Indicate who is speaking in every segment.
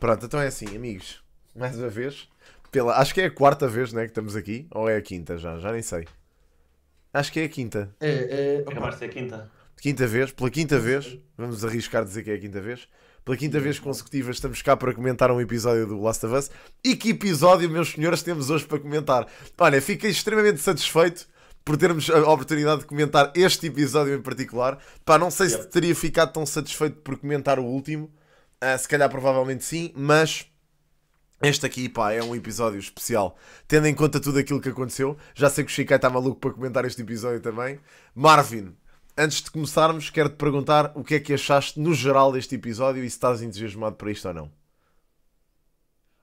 Speaker 1: Pronto, então é assim, amigos. Mais uma vez. Pela, acho que é a quarta vez né, que estamos aqui. Ou é a quinta já? Já nem sei. Acho que é a quinta. É, é. Acabar ser a quinta. Quinta vez, pela quinta vez, vamos arriscar dizer que é a quinta vez. Pela quinta vez consecutiva estamos cá para comentar um episódio do Last of Us. E que episódio, meus senhores, temos hoje para comentar? Olha, fiquei extremamente satisfeito por termos a oportunidade de comentar este episódio em particular. Pá, não sei se teria ficado tão satisfeito por comentar o último, Uh, se calhar, provavelmente sim, mas este aqui, pá, é um episódio especial. Tendo em conta tudo aquilo que aconteceu, já sei que o Chico está maluco para comentar este episódio também. Marvin, antes de começarmos, quero te perguntar o que é que achaste no geral deste episódio e se estás entusiasmado para isto ou não.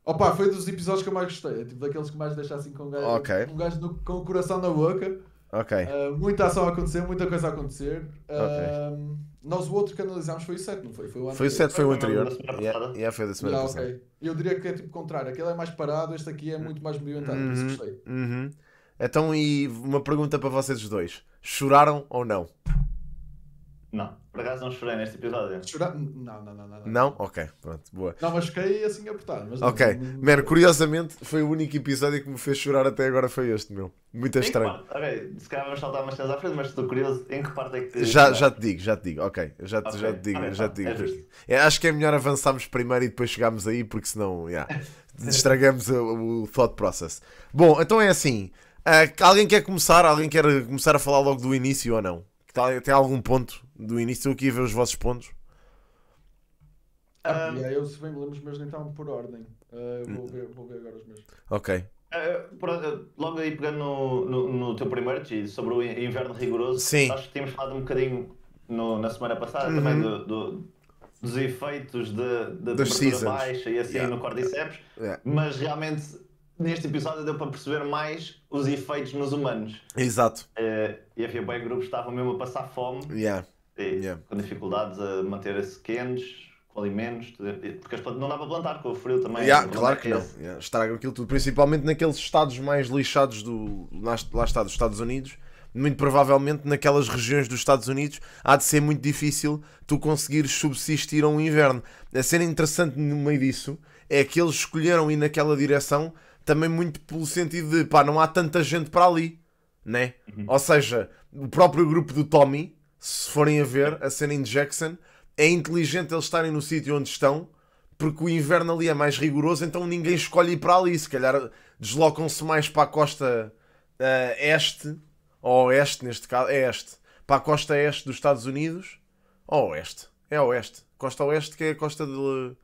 Speaker 2: Opa, foi dos episódios que eu mais gostei. É tipo daqueles que mais assim com um gajo, okay. um gajo no, com o coração na boca. Ok. Uh, muita ação a acontecer, muita coisa a acontecer. Okay. Uh, nós o outro que analisámos foi o 7, não foi? Foi o, foi o 7, foi o anterior. Yeah, yeah, foi da semana yeah, passada. Okay. Eu diria que é tipo contrário. Aquele é mais parado, este aqui é muito mais movimentado. Uhum, isso gostei.
Speaker 1: Uhum. Então, e uma pergunta para vocês dois: choraram ou não?
Speaker 3: Não. Por acaso não chorei neste episódio? Não, não, não, não. Não?
Speaker 1: Ok, pronto, boa. Não, mas
Speaker 3: fiquei assim a Mas ok, não... curiosamente
Speaker 1: foi o único episódio que me fez chorar até agora. Foi este, meu. Muito estranho.
Speaker 3: Ok, se calhar vamos saltar umas cenas à frente, mas estou curioso em que parte é que. Te... Já, já te digo, já te digo, ok. Já, okay. já te digo, okay, ah, já tá. te digo.
Speaker 1: É, é, acho que é melhor avançarmos primeiro e depois chegarmos aí, porque senão, yeah, estragamos o, o thought process. Bom, então é assim. Uh, alguém quer começar? Alguém quer começar a falar logo do início ou não? Está até algum ponto do início. Estou aqui a ver os vossos pontos.
Speaker 2: Ah, um... yeah, é, eu se bem me lembro, os meus nem por ordem. Uh, vou, hum. ver, vou ver agora os meus. Ok. Uh, ah, ah, pronto,
Speaker 3: logo aí pegando no, no, no teu primeiro, G, sobre o inverno rigoroso, Sim. acho que tínhamos falado um bocadinho no, na semana passada uhum. também do, do, dos efeitos da temperatura seasons. baixa e assim yeah. no Cordyceps, yeah. mas realmente neste episódio deu para perceber mais os efeitos nos humanos. Exato. Uh, e havia bem grupos que estavam mesmo a passar fome. Yeah. E, yeah. Com dificuldades a manter-se quentes, com alimentos, porque não dá para plantar com o frio também. Yeah, claro que não. Yeah.
Speaker 1: Estraga aquilo tudo, principalmente naqueles estados mais lixados do. lá está, dos Estados Unidos. Muito provavelmente naquelas regiões dos Estados Unidos há de ser muito difícil tu conseguires subsistir a um inverno. A cena interessante no meio disso é que eles escolheram ir naquela direção também muito pelo sentido de pá, não há tanta gente para ali, né? Uhum. Ou seja, o próprio grupo do Tommy, se forem a ver a cena em Jackson, é inteligente eles estarem no sítio onde estão, porque o inverno ali é mais rigoroso, então ninguém escolhe ir para ali. Se calhar deslocam-se mais para a costa uh, este, ou oeste neste caso, é este, para a costa este dos Estados Unidos, ou oeste, é oeste, costa oeste que é a costa de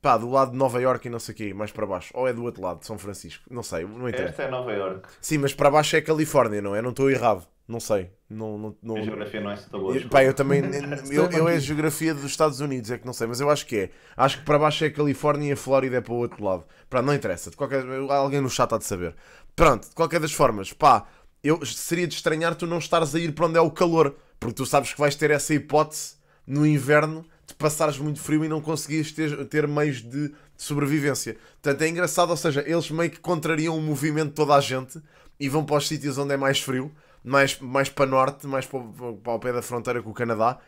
Speaker 1: pá, do lado de Nova York e não sei o quê, mais para baixo. Ou é do outro lado, de São Francisco. Não sei, não entendo. Esta é Nova York. Sim, mas para baixo é Califórnia, não é? Não estou errado. Não sei. Não, não, não... A geografia não é essa assim boa. Pá, eu também. É eu, eu é a geografia dos Estados Unidos, é que não sei, mas eu acho que é. Acho que para baixo é Califórnia e a Flórida é para o outro lado. Para não interessa. De qualquer... Alguém no chat há de saber. Pronto, de qualquer das formas, pá, eu seria de estranhar tu não estares a ir para onde é o calor, porque tu sabes que vais ter essa hipótese no inverno de passares muito frio e não conseguires ter, ter meios de, de, sobrevivência. Portanto, é engraçado, ou seja, eles meio que contrariam o movimento de toda a gente e vão para os sítios onde é mais frio, mais, mais para norte, mais para, para o pé da fronteira com o Canadá,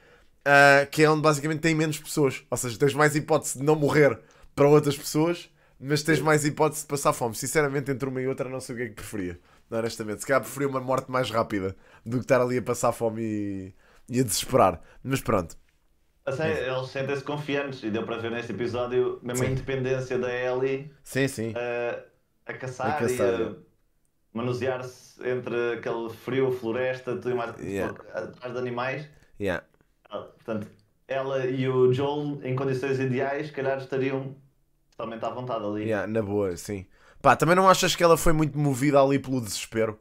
Speaker 1: uh, que é onde basicamente tem menos pessoas. Ou seja, tens mais hipótese de não morrer para outras pessoas, mas tens mais hipótese de passar fome. Sinceramente, entre uma e outra, não sei o que é que preferia. Honestamente, se calhar preferia uma morte mais rápida do que estar ali a passar fome e, e a desesperar. Mas pronto.
Speaker 3: Assim, eles sentem-se confiantes e deu para ver neste episódio mesmo sim. a independência da Ellie sim, sim. A, a caçar, a caçar e a manusear-se entre aquele frio, floresta, tudo mais yeah. atrás de animais. Yeah. Ah, portanto, ela e o Joel, em condições ideais, calhar estariam totalmente à vontade ali.
Speaker 1: Yeah, na boa, sim. Pá, também não achas que ela foi muito movida ali pelo desespero?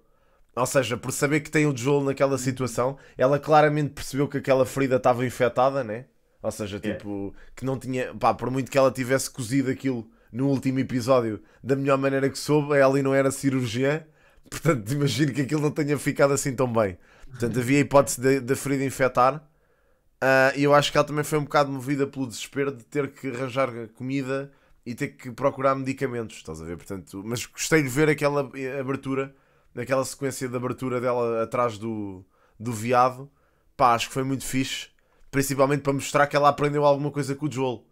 Speaker 1: Ou seja, por saber que tem o Joel naquela situação, ela claramente percebeu que aquela ferida estava infectada, né? Ou seja, tipo, que não tinha. Pá, por muito que ela tivesse cozido aquilo no último episódio da melhor maneira que soube, ela não era cirurgiã, portanto, imagino que aquilo não tenha ficado assim tão bem. Portanto, havia a hipótese da ferida infectar. Uh, e eu acho que ela também foi um bocado movida pelo desespero de ter que arranjar comida e ter que procurar medicamentos, estás a ver? Portanto, mas gostei de ver aquela abertura naquela sequência de abertura dela atrás do, do viado, pá, acho que foi muito fixe, principalmente para mostrar que ela aprendeu alguma coisa com o Joel,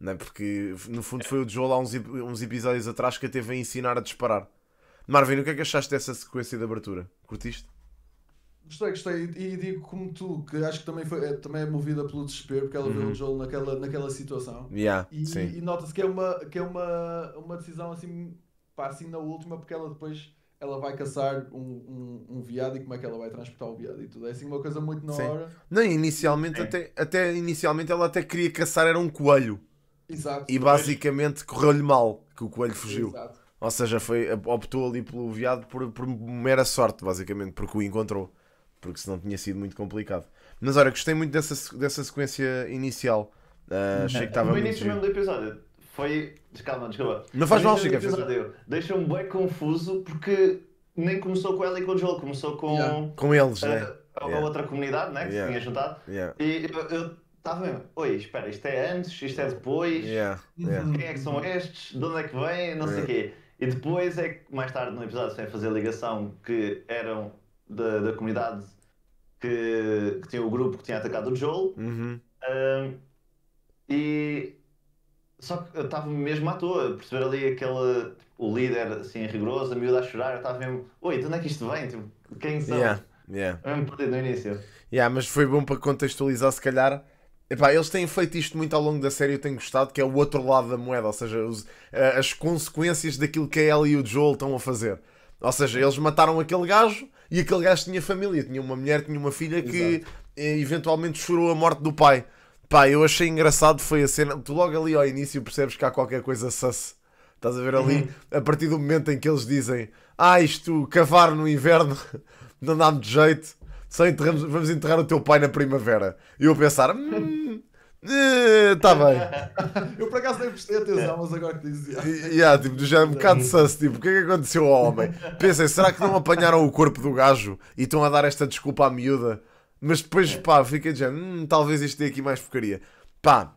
Speaker 1: né? porque no fundo foi o Joel há uns, uns episódios atrás que a teve a ensinar a disparar. Marvin, o que é que achaste dessa sequência de abertura? Curtiste?
Speaker 2: Gostei, gostei. E digo como tu, que acho que também, foi, é, também é movida pelo desespero, porque ela uhum. vê o Joel naquela, naquela situação. Yeah, e, e nota-se que é, uma, que é uma, uma decisão assim, pá, assim na última, porque ela depois ela vai caçar um, um, um veado e como é que ela vai transportar o veado e tudo. É assim uma coisa muito na Sim. hora.
Speaker 1: Não, inicialmente, é. até, até inicialmente ela até queria caçar, era um coelho. Exato. E basicamente correu-lhe mal que o coelho fugiu. Exato. Ou seja, foi, optou ali pelo veado por, por mera sorte, basicamente, porque o encontrou. Porque senão tinha sido muito complicado. Mas olha, gostei muito dessa, dessa sequência inicial. Uh, achei que estava muito. No início mesmo
Speaker 3: do episódio, foi. Descalma, desculpa. Não faz mal, Chica. Deixa-me bem confuso porque nem começou com ela e com o Joel, começou com. Yeah. Com eles, né? A, yeah. outra comunidade, né? Que yeah. se tinha juntado. E eu estava mesmo. Oi, espera, isto é antes, isto é depois. Quem é que são estes? De onde é que vem? Não sei o quê. E depois é que, mais tarde no episódio, sem fazer ligação, que eram da, da comunidade que, que tinha o grupo que tinha atacado o Joel. Uhum. Um, e só que eu estava mesmo à toa, perceber ali aquele. Tipo, o líder, assim, rigoroso, a miúda a chorar, eu estava mesmo. Oi, de onde é que isto vem? Tipo, quem são? Yeah, yeah. Eu mesmo perdido no início.
Speaker 1: Yeah, mas foi bom para contextualizar, se calhar. Epá, eles têm feito isto muito ao longo da série, eu tenho gostado, que é o outro lado da moeda, ou seja, os, eh, as consequências daquilo que a Ellie e o Joel estão a fazer. Ou seja, eles mataram aquele gajo e aquele gajo tinha família, tinha uma mulher, tinha uma filha que Exato. Eh, eventualmente chorou a morte do pai. Pá, eu achei engraçado foi a cena. Tu logo ali ao início percebes que há qualquer coisa sus. Estás a ver ali, uhum. a partir do momento em que eles dizem Ah, isto, cavar no inverno não dá de jeito, só enterramos, vamos enterrar o teu pai na primavera. E eu a pensar, hum, está eh,
Speaker 2: bem. eu por acaso nem prestei atenção, mas agora que dizia.
Speaker 1: Yeah, tipo, já é um bocado uhum. sus, tipo, o que é que aconteceu ao homem? Pensem, será que não apanharam o corpo do gajo e estão a dar esta desculpa à miúda? Mas depois, é. pá, fica já, hum, talvez isto dê aqui mais porcaria. Pá,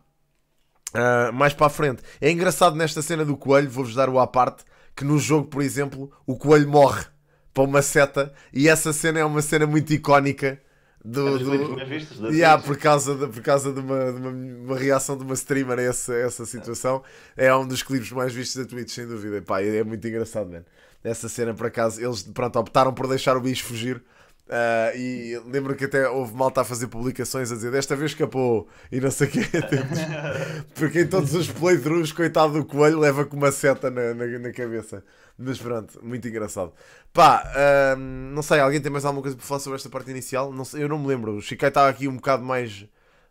Speaker 1: uh, mais para a frente. É engraçado nesta cena do coelho, vou-vos dar o à parte, que no jogo, por exemplo, o coelho morre para uma seta e essa cena é uma cena muito icónica do, do... Vistas, yeah, por causa de, por causa de, uma, de uma, reação de uma streamer a essa, essa situação é um dos clipes mais vistos da Twitch sem dúvida, Pá, é, é muito engraçado mano. essa cena por acaso, eles pronto, optaram por deixar o bicho fugir Uh, e lembro que até houve malta a fazer publicações a dizer desta vez escapou e não sei o quê. Tipo, porque em todos os playthroughs, coitado do coelho, leva com uma seta na, na, na cabeça. Mas pronto, muito engraçado. Pá, uh, não sei, alguém tem mais alguma coisa para falar sobre esta parte inicial? Não sei, eu não me lembro. O Chikai estava aqui um bocado mais,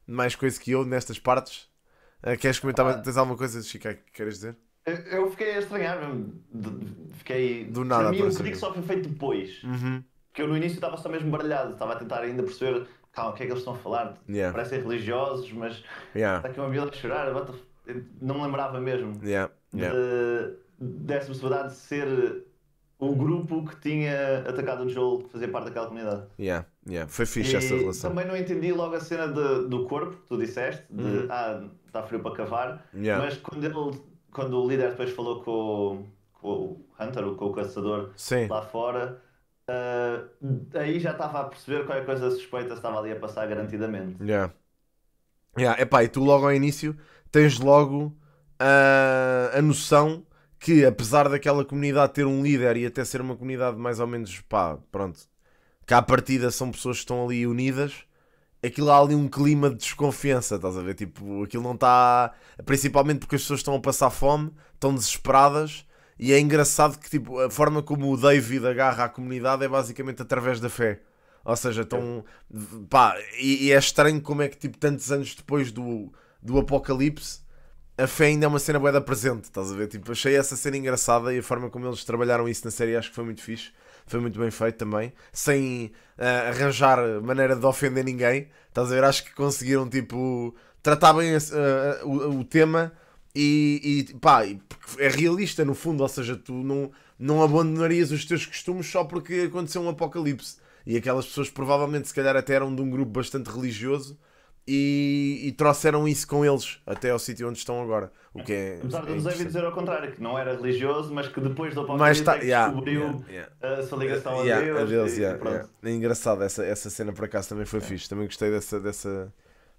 Speaker 1: mais coisa que eu nestas partes. Uh, queres comentar? Ah. Tens alguma coisa, Chikai, que queres dizer?
Speaker 3: Eu fiquei a estranhar, fiquei. Do nada, para mim, o que só foi feito depois. Uhum. Porque eu no início estava só mesmo baralhado, estava a tentar ainda perceber calma, o que é que eles estão a falar. Yeah. Parecem religiosos, mas yeah. está aqui uma viola a chorar. Não me lembrava mesmo
Speaker 2: yeah. Yeah.
Speaker 3: De, dessa possibilidade de ser o grupo que tinha atacado o Joel, que fazia parte daquela comunidade.
Speaker 1: Yeah. Yeah. Foi fixe e essa relação.
Speaker 3: Também não entendi logo a cena de, do corpo que tu disseste, de uhum. ah, está frio para cavar, yeah. mas quando, ele, quando o líder depois falou com o, com o Hunter, com o caçador Sim. lá fora Uh, aí já estava a perceber qual é a coisa suspeita estava ali a passar garantidamente.
Speaker 1: Yeah. Yeah, pá e tu logo ao início tens logo a, a noção que apesar daquela comunidade ter um líder e até ser uma comunidade mais ou menos pá, pronto, que à partida são pessoas que estão ali unidas, aquilo há ali um clima de desconfiança, estás a ver? Tipo, aquilo não está. Principalmente porque as pessoas estão a passar fome, estão desesperadas e é engraçado que tipo, a forma como o David agarra a comunidade é basicamente através da fé. Ou seja, tão. pá, e, e é estranho como é que tipo, tantos anos depois do, do Apocalipse a fé ainda é uma cena boeda presente, estás a ver? Tipo, achei essa cena engraçada e a forma como eles trabalharam isso na série acho que foi muito fixe. Foi muito bem feito também. Sem uh, arranjar maneira de ofender ninguém. Estás a ver? Acho que conseguiram, tipo, tratar bem uh, o, o tema e, e pá, é realista no fundo, ou seja, tu não, não abandonarias os teus costumes só porque aconteceu um apocalipse. E aquelas pessoas provavelmente, se calhar, até eram de um grupo bastante religioso e, e trouxeram isso com eles até ao sítio onde estão agora. O que é, Apesar de
Speaker 3: é dizer ao contrário, que não era religioso, mas que depois do Apocalipse tá, é yeah, descobriu yeah, yeah. a sua ligação a Deus. e, É
Speaker 1: engraçado, essa, essa cena por acaso também foi é. fixe. Também gostei dessa, dessa,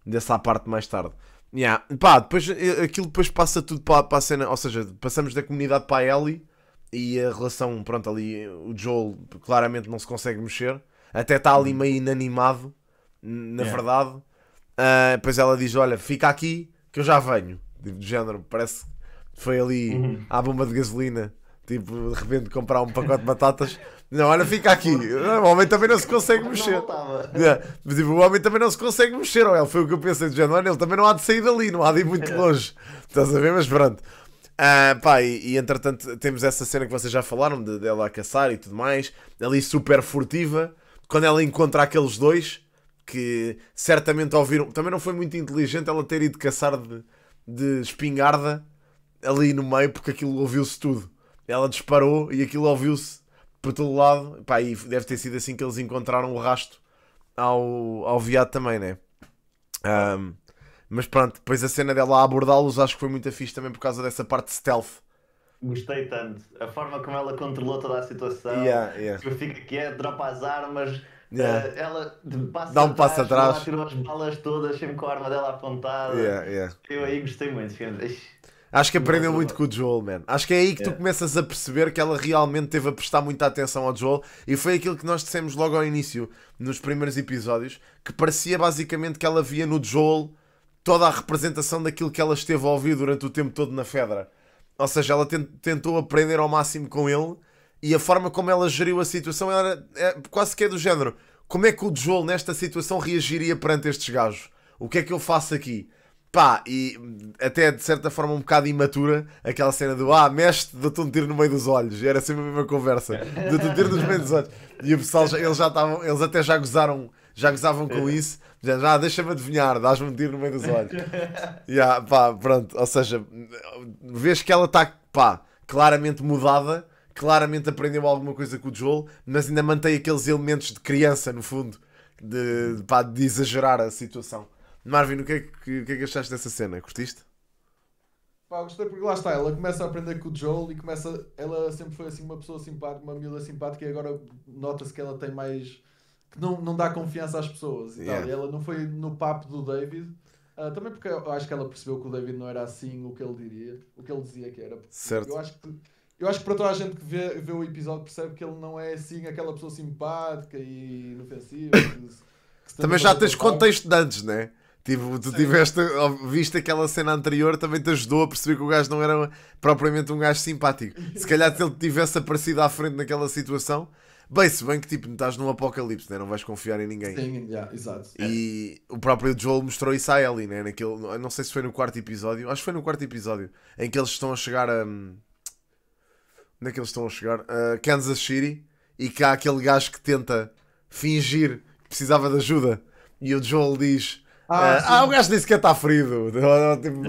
Speaker 1: dessa parte mais tarde.
Speaker 2: Yeah. Pá, depois eh,
Speaker 1: aquilo depois passa tudo para, para a cena, ou seja, passamos da comunidade para a Ellie e a relação, pronto, ali o Joel claramente não se consegue mexer, até está ali hum. meio inanimado, na yeah. verdade. Uh, ah, depois ela diz: Olha, fica aqui que eu já venho. Tipo, de género, parece que foi ali uhum. à bomba de gasolina, tipo, de repente comprar um pacote de batatas. Não, olha, fica aqui. O homem também não se consegue mexer. Não tipo, o homem também não se consegue mexer. Ou ele foi o que eu pensei de género. Ele também não há de sair dali, não há de ir muito é. longe. Estás a ver? Mas pronto. Ah, pá, e, e, entretanto temos essa cena que vocês já falaram de, dela a caçar e tudo mais. Ali super furtiva. Quando ela encontra aqueles dois que certamente ouviram. Também não foi muito inteligente ela ter ido caçar de, de espingarda ali no meio porque aquilo ouviu-se tudo. Ela disparou e aquilo ouviu-se por todo lado. Pá, e deve ter sido assim que eles encontraram o rasto ao, ao viado também, né? Um, mas pronto, depois a cena dela a abordá-los acho que foi muito fixe também por causa dessa parte
Speaker 3: stealth. Gostei tanto. A forma como ela controlou toda a situação. Yeah, yeah. Tipo, fica quieto, dropa as armas. Yeah. Uh, ela passa Dá um passo atrás. Ela tirou as balas todas, sempre com a arma dela apontada. Yeah, yeah. Eu aí gostei muito. Fiquei...
Speaker 1: Acho que aprendeu muito com o Joel, man. Acho que é aí que tu começas a perceber que ela realmente teve a prestar muita atenção ao Joel e foi aquilo que nós dissemos logo ao início, nos primeiros episódios, que parecia basicamente que ela via no Joel toda a representação daquilo que ela esteve a ouvir durante o tempo todo na Fedra. Ou seja, ela tentou aprender ao máximo com ele e a forma como ela geriu a situação era é, quase que é do género. Como é que o Joel nesta situação reagiria perante estes gajos? O que é que eu faço aqui? Pá, e até de certa forma um bocado imatura aquela cena do ah, mestre, dou-te um tiro no meio dos olhos. Era sempre a mesma conversa. Dou-te um tiro nos meio dos olhos. E o pessoal, eles já estavam, eles até já gozaram, já gozavam com é. isso. Já, ah, deixa-me adivinhar, dás-me um tiro no meio dos olhos. e yeah, pá, pronto. Ou seja, vês que ela está, pá, claramente mudada, claramente aprendeu alguma coisa com o Joel, mas ainda mantém aqueles elementos de criança, no fundo, de, de, pá, de exagerar a situação. Marvin, o que, é que, o que é que achaste dessa cena? Curtiste?
Speaker 2: Pá, gostei porque lá está, ela começa a aprender com o Joel e começa. Ela sempre foi assim uma pessoa simpática, uma miúda simpática e agora nota-se que ela tem mais. que não, não dá confiança às pessoas e yeah. tal. E ela não foi no papo do David. Uh, também porque eu acho que ela percebeu que o David não era assim o que ele diria, o que ele dizia que era. Certo. Eu acho que, eu acho que para toda a gente que vê, vê o episódio percebe que ele não é assim aquela pessoa simpática e inofensiva. Que, que também já tens contexto
Speaker 1: de antes, não é? Tipo, tu Sim. tiveste, viste aquela cena anterior, também te ajudou a perceber que o gajo não era propriamente um gajo simpático. Se calhar se ele tivesse aparecido à frente naquela situação, bem, se bem que tipo, estás num apocalipse, né? não vais confiar em ninguém. Sim, yeah, exato. E o próprio Joel mostrou isso a Ellie, né? Naquele, não sei se foi no quarto episódio, acho que foi no quarto episódio, em que eles estão a chegar a. Hum, onde é que eles estão a chegar? A Kansas City e que há aquele gajo que tenta fingir que precisava de ajuda e o Joel diz ah, é, ah, o gajo disse que está ferido. Tipo,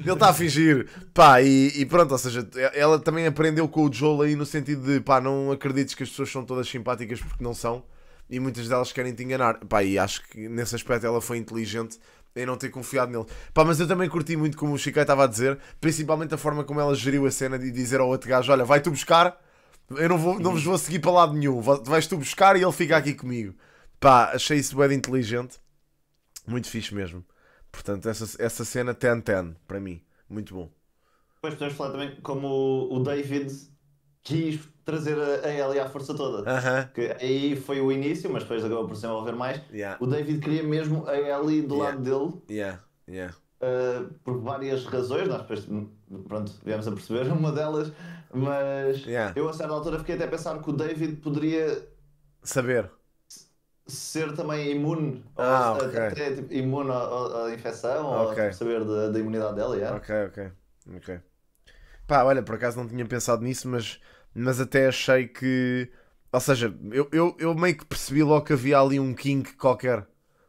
Speaker 1: ele está a fingir. Pá, e, e, pronto, ou seja, ela também aprendeu com o Joel aí no sentido de pá, não acredites que as pessoas são todas simpáticas porque não são. E muitas delas querem te enganar. Pá, e acho que nesse aspecto ela foi inteligente em não ter confiado nele. Pá, mas eu também curti muito como o Chico estava a dizer, principalmente a forma como ela geriu a cena de dizer ao outro gajo: Olha, vai tu buscar, eu não, vou, não vos vou seguir para lado nenhum. Vais tu buscar e ele fica aqui comigo. Pá, achei isso bem inteligente. Muito fixe mesmo. Portanto, essa, essa cena 10-10 para mim. Muito bom.
Speaker 3: Depois podemos falar também como o David quis trazer a, a Ellie à força toda. Uh -huh. Que aí foi o início, mas depois acabou por se envolver mais. Yeah. O David queria mesmo a Ellie do yeah. lado dele. Yeah. Yeah. Uh, por várias razões, nós depois hum, pronto, viemos a perceber uma delas, mas yeah. eu a certa altura fiquei até a pensar que o David poderia saber ser também imune, ah, ou, okay. até, tipo, imune à, à infecção, okay. ou saber da, da, imunidade dela. Yeah. Ok, ok, ok.
Speaker 1: Pá, olha, por acaso não tinha pensado nisso, mas, mas até achei que. Ou seja, eu, eu, eu meio que percebi logo que havia ali um king qualquer.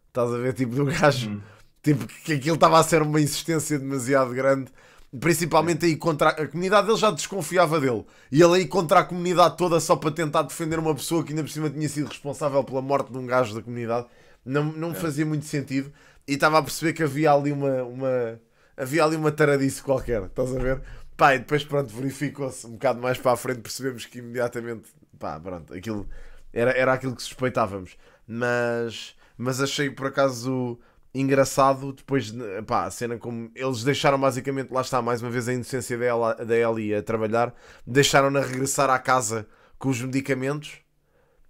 Speaker 1: Estás a ver? Tipo, do gajo. Uhum. Tipo, que aquilo estava a ser uma insistência demasiado grande Principalmente aí contra a, comunidade ele já desconfiava dele. E ele aí contra a comunidade toda só para tentar defender uma pessoa que ainda por cima tinha sido responsável pela morte de um gajo da comunidade. Não, não é. fazia muito sentido. E estava a perceber que havia ali uma, uma havia ali uma taradice qualquer, estás a ver? Pá, e depois pronto, verificou-se um bocado mais para a frente, percebemos que imediatamente, pá, pronto, aquilo era, era aquilo que suspeitávamos. Mas, mas achei por acaso engraçado depois, pá, a cena como eles deixaram basicamente, lá está mais uma vez a inocência dela, da Ellie a trabalhar, deixaram-na regressar à casa com os medicamentos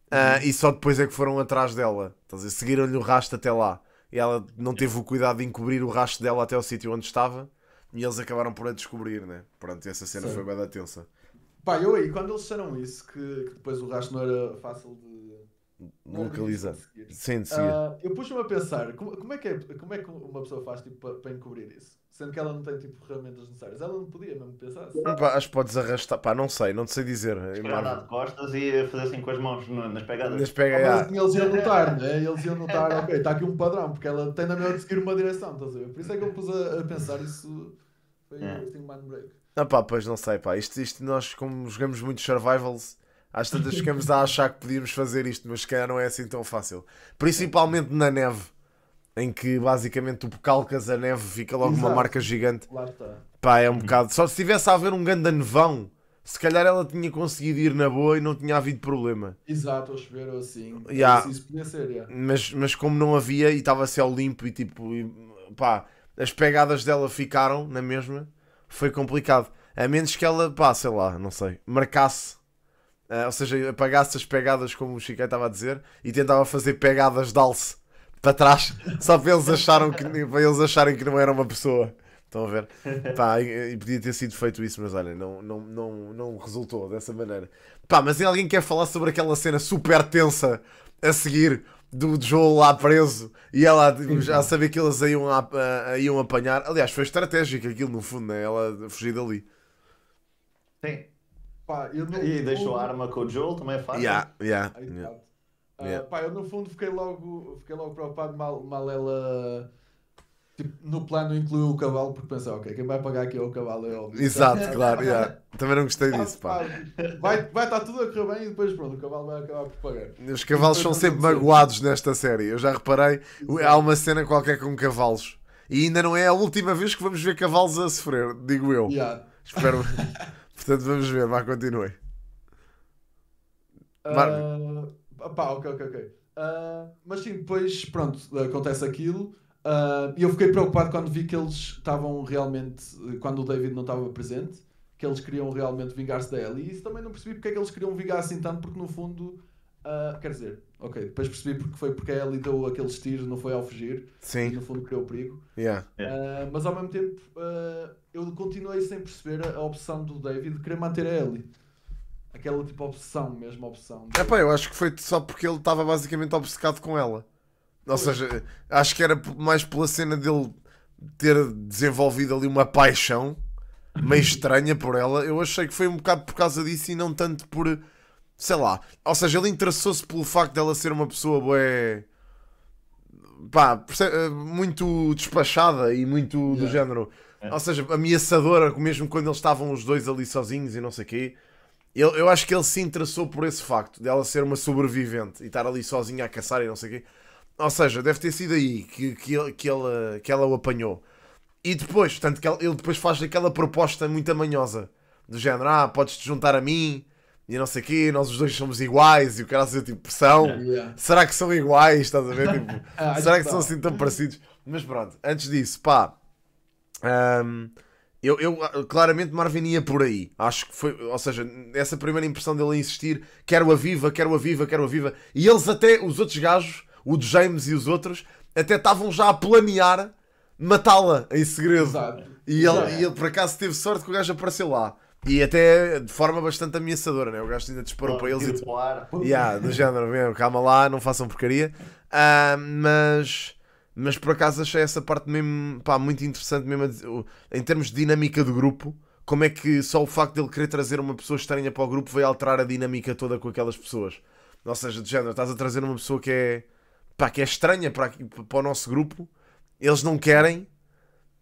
Speaker 1: uh, e só depois é que foram atrás dela. Então, seguiram-lhe o rastro até lá e ela não teve o cuidado de encobrir o rastro dela até o sítio onde estava e eles acabaram por a descobrir, né? Pronto, essa cena Sim. foi bem da tensa.
Speaker 2: Pá, eu aí, quando eles disseram isso, que, que depois o rastro não era fácil de localiza. Sente-se. Uh, ah, eu puxo-me a pensar, como, como, é que é, como é que uma pessoa faz tipo, para, para encobrir isso? Sendo que ela não tem tipo, ferramentas necessárias. Ela não podia mesmo pensar assim. Hum, pá,
Speaker 1: acho que podes arrastar, pá, não sei, não te sei dizer. Esperar Mas... de
Speaker 3: costas e fazer assim com as mãos nas pegadas.
Speaker 2: Nas Ah, eles iam notar, né? Eles iam notar, ok, está aqui um padrão, porque ela tem na melhor de seguir uma direção, estás a ver? Por isso é que eu me pus a, a pensar isso. Foi é. um break.
Speaker 1: Ah pá, pois não sei, pá. Isto, isto nós, como jogamos muito survivals às tantas ficamos a achar que podíamos fazer isto, mas se calhar não é assim tão fácil. Principalmente na neve, em que basicamente tu calcas a neve, fica logo Exato. uma marca gigante. Pá, é um bocado. Só se tivesse a haver um grande nevão, se calhar ela tinha conseguido ir na boa e não tinha havido problema.
Speaker 2: Exato, a chover ou assim. É yeah. Isso podia ser, yeah.
Speaker 1: mas, mas como não havia e estava céu limpo e tipo, e, pá, as pegadas dela ficaram na mesma, foi complicado. A menos que ela, pá, sei lá, não sei, marcasse Uh, ou seja, apagasse as pegadas, como o Chiquei estava a dizer, e tentava fazer pegadas de alce para trás, só para eles, acharam que, para eles acharem que não era uma pessoa. Estão a ver? Pá, e podia ter sido feito isso, mas olha, não, não, não, não resultou dessa maneira. Pá, mas alguém quer falar sobre aquela cena super tensa a seguir do Joel lá preso e ela já sabe uhum. saber que eles a iam, a, a, a iam apanhar. Aliás, foi estratégico aquilo no fundo, né? Ela fugir dali.
Speaker 2: Sim. Pá, não, e deixou a arma com o Joel, também é fácil. Yeah, yeah, Aí, yeah. Uh, Pá, eu no fundo fiquei logo, fiquei logo preocupado mal, mal ela. Tipo, no plano incluiu o cavalo, porque pensava, ok, quem vai pagar aqui é o cavalo, é óbvio. Exato, claro, yeah.
Speaker 1: também não gostei disso, pá.
Speaker 2: Vai, vai estar tudo a correr bem e depois, pronto, o cavalo vai acabar por pagar. Os cavalos são sempre magoados
Speaker 1: nesta série, eu já reparei, há uma cena qualquer com cavalos. E ainda não é a última vez que vamos ver cavalos a sofrer, digo eu. Yeah. Espero. Portanto, vamos ver, vá, continue.
Speaker 2: Uh, pá, ok, ok, ok. Uh, mas sim, depois, pronto, acontece aquilo. Ah, e uh, eu fiquei preocupado quando vi que eles estavam realmente. Quando o David não estava presente, que eles queriam realmente vingar-se da Ellie. E isso também não percebi porque é que eles queriam vingar assim tanto, porque no fundo Uh, quer dizer, ok, depois percebi porque foi porque ele deu aqueles tiros, não foi ao fugir. Sim. no fundo criou perigo. Yeah. Uh, mas ao mesmo tempo, uh, eu continuei sem perceber a, a opção do David de querer manter a Ellie. Aquela tipo obsessão, mesmo obsessão. É pá, eu
Speaker 1: acho que foi só porque ele estava basicamente obcecado com ela. Ou seja, acho que era mais pela cena dele ter desenvolvido ali uma paixão meio estranha por ela. Eu achei que foi um bocado por causa disso e não tanto por sei lá. Ou seja, ele interessou-se pelo facto dela ser uma pessoa bué. pá, eh, muito despachada e muito yeah. do género. É. Ou seja, ameaçadora, mesmo quando eles estavam os dois ali sozinhos e não sei o quê. Eu, eu acho que ele se interessou por esse facto dela ser uma sobrevivente e estar ali sozinha a caçar e não sei o quê. Ou seja, deve ter sido aí que, que, que, ela, que ela o apanhou. E depois, tanto que ele depois faz aquela proposta muito amanhosa. Do género, ah, podes-te juntar a mim, e não sei o quê, nós os dois somos iguais e o cara a assim, tipo pressão. É. Yeah. Será que são iguais? Estás a ver? Tipo, ah, será que são assim tão parecidos? Mas pronto, antes disso, pá. Um, eu, eu, claramente Marvin ia por aí. Acho que foi, ou seja, essa primeira impressão dele a insistir, quero a viva, quero a viva, quero a viva. E eles até, os outros gajos, o de James e os outros, até estavam já a planear matá-la em segredo. Exato. E ele, e ele por acaso teve sorte que o gajo apareceu lá. E até de forma bastante ameaçadora, né? O gajo ainda disparou oh, para eles e. Tipo, yeah, do género, mesmo, calma lá, não façam porcaria. Uh, mas. Mas por acaso achei essa parte mesmo pá, muito interessante, mesmo em termos de dinâmica do grupo. Como é que só o facto de ele querer trazer uma pessoa estranha para o grupo vai alterar a dinâmica toda com aquelas pessoas? Ou seja, de género, estás a trazer uma pessoa que é, pá, que é estranha para, para o nosso grupo, eles não querem,